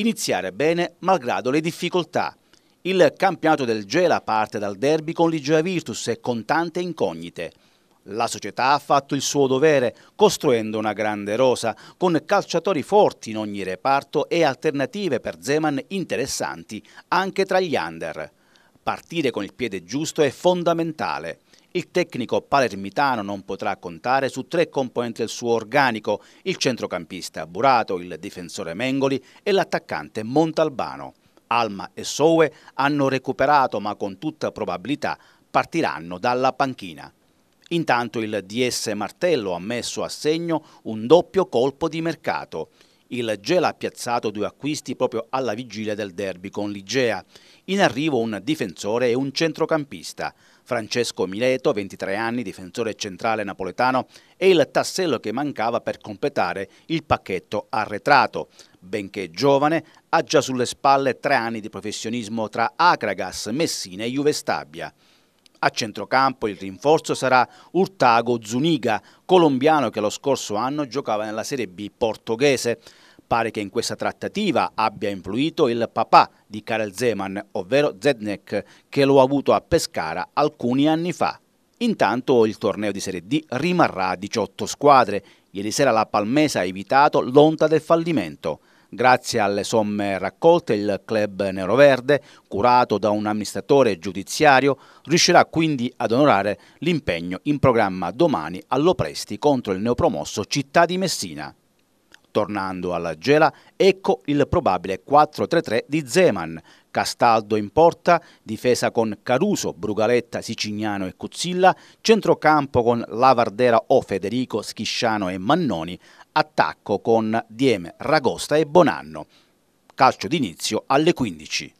iniziare bene malgrado le difficoltà. Il campionato del Gela parte dal derby con l'Igea Virtus e con tante incognite. La società ha fatto il suo dovere costruendo una grande rosa con calciatori forti in ogni reparto e alternative per Zeman interessanti anche tra gli under. Partire con il piede giusto è fondamentale. Il tecnico palermitano non potrà contare su tre componenti del suo organico, il centrocampista Burato, il difensore Mengoli e l'attaccante Montalbano. Alma e Soue hanno recuperato ma con tutta probabilità partiranno dalla panchina. Intanto il DS Martello ha messo a segno un doppio colpo di mercato. Il Gela ha piazzato due acquisti proprio alla vigilia del derby con l'Igea. In arrivo un difensore e un centrocampista. Francesco Mileto, 23 anni, difensore centrale napoletano, è il tassello che mancava per completare il pacchetto arretrato. Benché giovane, ha già sulle spalle tre anni di professionismo tra Acragas, Messina e Juve Stabia. A centrocampo il rinforzo sarà Urtago Zuniga, colombiano che lo scorso anno giocava nella Serie B portoghese. Pare che in questa trattativa abbia influito il papà di Karel Zeman, ovvero Zednek, che lo ha avuto a Pescara alcuni anni fa. Intanto il torneo di Serie D rimarrà a 18 squadre. Ieri sera la Palmesa ha evitato l'onta del fallimento. Grazie alle somme raccolte il club neroverde, curato da un amministratore giudiziario, riuscirà quindi ad onorare l'impegno in programma domani all'Opresti contro il neopromosso Città di Messina. Tornando alla Gela, ecco il probabile 4-3-3 di Zeman, Castaldo in porta, difesa con Caruso, Brugaletta, Sicignano e Cuzzilla, centrocampo con Lavardera o Federico, Schisciano e Mannoni, attacco con Dieme, Ragosta e Bonanno. Calcio d'inizio alle 15.